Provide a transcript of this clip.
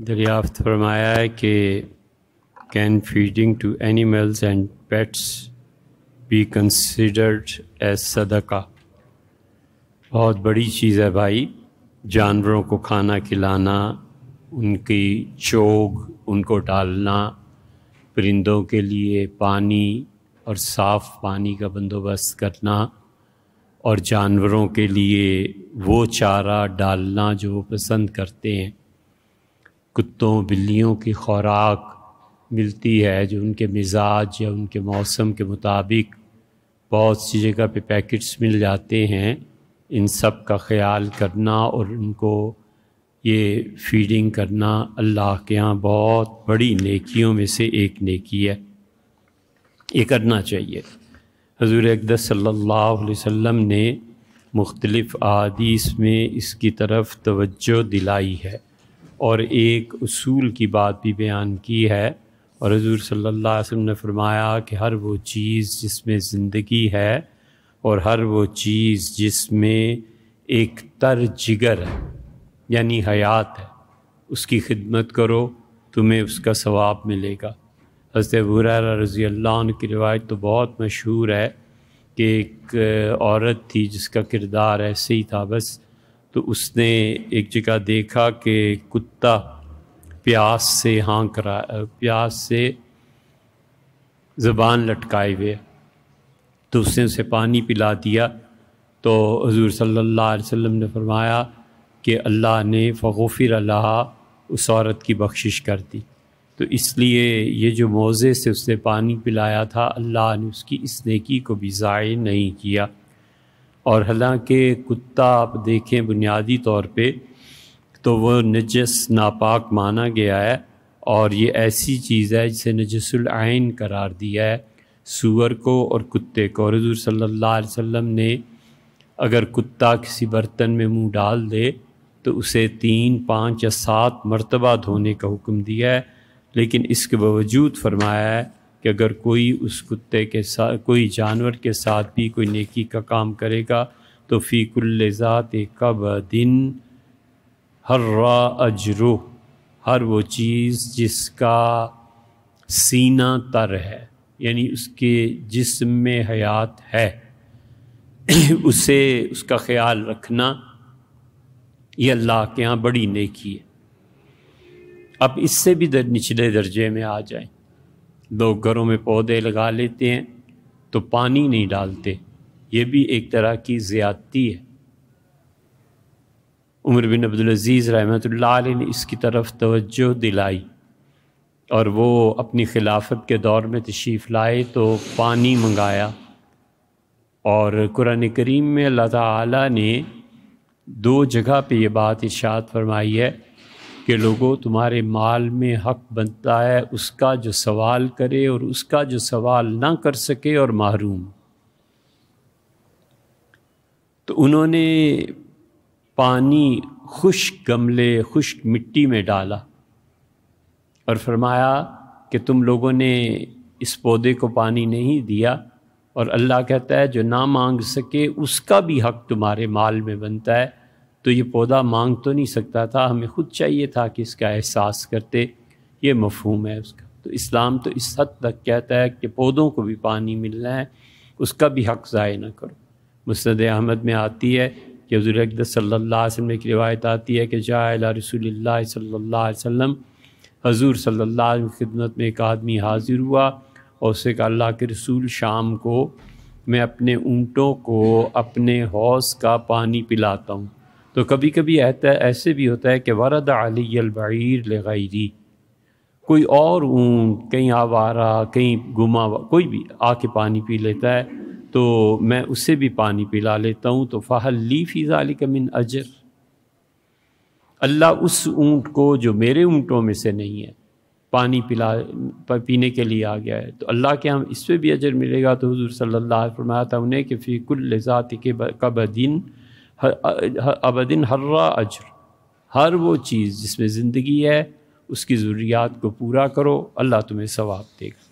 दरियाफ्त फरमाया है कि can feeding to animals and pets be considered as सदका बहुत बड़ी चीज़ है भाई जानवरों को खाना खिलाना उनकी चोग उनको डालना परिंदों के लिए पानी और साफ़ पानी का बंदोबस्त करना और जानवरों के लिए वो चारा डालना जो वो पसंद करते हैं कुत्तों बिल्लियों की खुराक मिलती है जो उनके मिजाज या उनके मौसम के मुताबिक बहुत सी जगह पे पैकेट्स मिल जाते हैं इन सब का ख्याल करना और उनको ये फीडिंग करना अल्लाह के यहाँ बहुत बड़ी नेकियों में से एक नेकी है ये करना चाहिए हजूर अकदस सल्ला वम ने मुख्तलफ़ अदीस में इसकी तरफ तवज्जो दिलाई है और एक उसूल की बात भी बयान की है और हजूर सल्ला वसम ने फरमाया कि हर वो चीज़ जिसमें ज़िंदगी है और हर वो चीज़ जिसमें एक तर जिगर है यानी हयात है उसकी खिदमत करो तुम्हें उसका सवाब मिलेगा हजरत बुर रज़ी अल्लाह की रिवायत तो बहुत मशहूर है कि एक औरत थी जिसका किरदार ऐसे ही था बस तो उसने एक जगह देखा कि कुत्ता प्यास से हाँक रहा प्यास से ज़बान लटकाए हुए तो उसने उसे पानी पिला दिया तो हजूर सल्ला वम ने फरमाया कि अल्लाह ने फ़ोफ़िर अल्लाह उस औरत की बख्शिश कर दी तो इसलिए ये जो मोज़े से उसने पानी पिलाया था अल्लाह ने उसकी इस नेकी को भी ज़ाय नहीं किया और हालांकि कुत्ता आप देखें बुनियादी तौर पे तो वो नजस नापाक माना गया है और ये ऐसी चीज़ है जिसे नजसलआन करार दिया है सूअर को और कुत्ते को और हजूर सल्ला वम ने अगर कुत्ता किसी बर्तन में मुंह डाल दे तो उसे तीन पाँच या सात मरतबा धोने का हुक्म दिया है लेकिन इसके बावजूद फरमाया है कि अगर कोई उस कुत्ते के साथ कोई जानवर के साथ भी कोई नेकी का काम करेगा तो फ़ीकुल्ल ज़ात कब दिन हर रा अजरू हर वो चीज़ जिसका सीना तर है यानी उसके जिस्म में हयात है उसे उसका ख्याल रखना ये अल्लाह के यहाँ बड़ी नेकी है अब इससे भी दर, निचले दर्जे में आ जाएं लोग घरों में पौधे लगा लेते हैं तो पानी नहीं डालते ये भी एक तरह की ज़्यादती है उमर बिन अब्दुलज़ीज़ रहमत ने इसकी तरफ तवज्जो दिलाई और वो अपनी खिलाफत के दौर में तशरीफ़ लाए तो पानी मंगाया और कुरान करीम में अल्लाह ताला ने दो जगह पे ये बात इशात फरमाई है कि लोगों तुम्हारे माल में हक बनता है उसका जो सवाल करे और उसका जो सवाल ना कर सके और महरूम तो उन्होंने पानी ख़ुश गमले ख़ुश मिट्टी में डाला और फरमाया कि तुम लोगों ने इस पौधे को पानी नहीं दिया और अल्लाह कहता है जो ना मांग सके उसका भी हक तुम्हारे माल में बनता है तो ये पौधा मांग तो नहीं सकता था हमें खुद चाहिए था कि इसका एहसास करते ये मफहूम है उसका तो इस्लाम तो इस हद तक कहता है कि पौधों को भी पानी मिलना है उसका भी हक ज़ाय ना करो मुस्द अहमद में आती है कि हजूर सल्ला वसम की रिवायत आती है कि जा रसूल सल्ला वसम हजूर सल्ला की खिदमत में एक आदमी हाजिर हुआ और उससे कहा अल्लाह के रसूल शाम को मैं अपने ऊँटों को अपने हौस का पानी पिलाता हूँ तो कभी कभी ऐसा ऐसे भी होता है कि वरद अली अलबीर लगैरी कोई और ऊन कहीं आवारा कहीं गुमा कोई भी आके पानी पी लेता है तो मैं उससे भी पानी पिला लेता हूँ तो फ़ाहल ली फ़ीज़ा मिन अजर अल्लाह उस ऊँट को जो मेरे ऊँटों में से नहीं है पानी पिला पीने के लिए आ गया है तो अल्लाह के हम इस पर भी अजर मिलेगा तो हजूर सल्ला फरमाया था उन्हें कि फ़ी के कब दिन हर अबदिन हर्रा अजर हर वो चीज़ जिसमें ज़िंदगी है उसकी ज़रूरियात को पूरा करो अल्लाह तुम्हें सवाब देगा